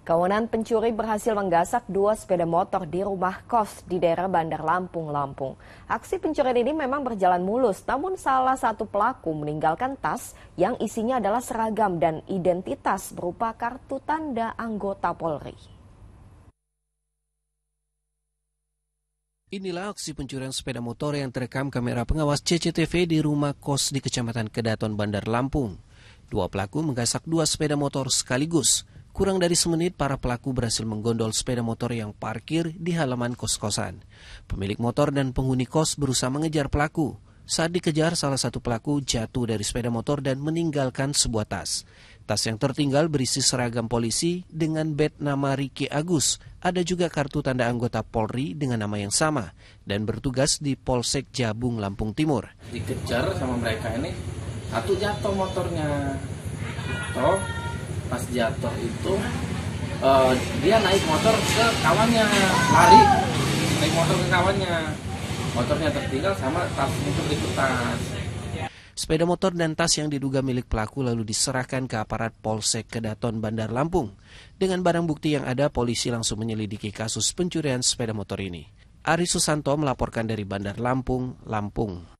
Kawanan pencuri berhasil menggasak dua sepeda motor di rumah kos di daerah Bandar Lampung, Lampung. Aksi pencurian ini memang berjalan mulus, namun salah satu pelaku meninggalkan tas yang isinya adalah seragam dan identitas berupa kartu tanda anggota Polri. Inilah aksi pencurian sepeda motor yang terekam kamera pengawas CCTV di rumah kos di Kecamatan Kedaton, Bandar Lampung. Dua pelaku menggasak dua sepeda motor sekaligus. Kurang dari semenit, para pelaku berhasil menggondol sepeda motor yang parkir di halaman kos-kosan. Pemilik motor dan penghuni kos berusaha mengejar pelaku. Saat dikejar, salah satu pelaku jatuh dari sepeda motor dan meninggalkan sebuah tas. Tas yang tertinggal berisi seragam polisi dengan bed nama Riki Agus. Ada juga kartu tanda anggota Polri dengan nama yang sama dan bertugas di Polsek Jabung, Lampung Timur. Dikejar sama mereka ini, satu jatuh motornya. Jatuh, pas jatuh itu uh, dia naik motor ke kawannya lari naik motor ke kawannya motornya tertinggal sama tas itu ikutan Sepeda motor dan tas yang diduga milik pelaku lalu diserahkan ke aparat Polsek Kedaton Bandar Lampung. Dengan barang bukti yang ada, polisi langsung menyelidiki kasus pencurian sepeda motor ini. Ari Susanto melaporkan dari Bandar Lampung, Lampung.